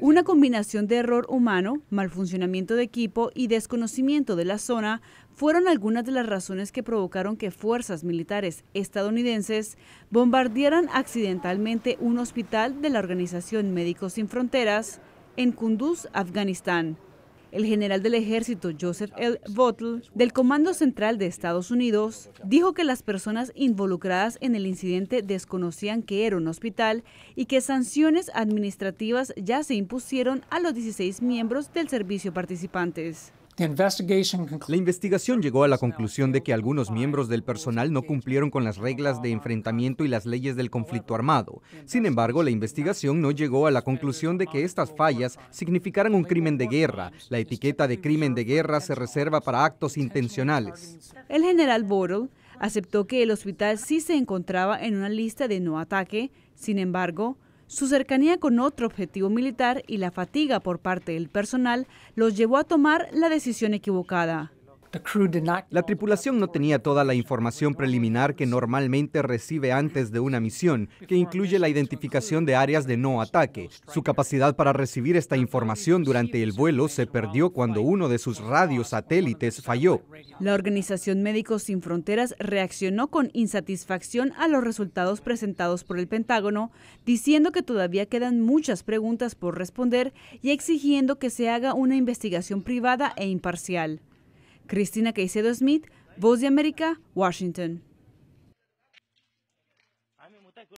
Una combinación de error humano, mal funcionamiento de equipo y desconocimiento de la zona fueron algunas de las razones que provocaron que fuerzas militares estadounidenses bombardearan accidentalmente un hospital de la Organización Médicos Sin Fronteras en Kunduz, Afganistán. El general del ejército Joseph L. Bottle, del Comando Central de Estados Unidos, dijo que las personas involucradas en el incidente desconocían que era un hospital y que sanciones administrativas ya se impusieron a los 16 miembros del servicio participantes. La investigación llegó a la conclusión de que algunos miembros del personal no cumplieron con las reglas de enfrentamiento y las leyes del conflicto armado. Sin embargo, la investigación no llegó a la conclusión de que estas fallas significaran un crimen de guerra. La etiqueta de crimen de guerra se reserva para actos intencionales. El general Borrell aceptó que el hospital sí se encontraba en una lista de no ataque, sin embargo, su cercanía con otro objetivo militar y la fatiga por parte del personal los llevó a tomar la decisión equivocada. La tripulación no tenía toda la información preliminar que normalmente recibe antes de una misión, que incluye la identificación de áreas de no ataque. Su capacidad para recibir esta información durante el vuelo se perdió cuando uno de sus radiosatélites satélites falló. La Organización Médicos Sin Fronteras reaccionó con insatisfacción a los resultados presentados por el Pentágono, diciendo que todavía quedan muchas preguntas por responder y exigiendo que se haga una investigación privada e imparcial. Cristina Caicedo Smith, Voz de América, Washington.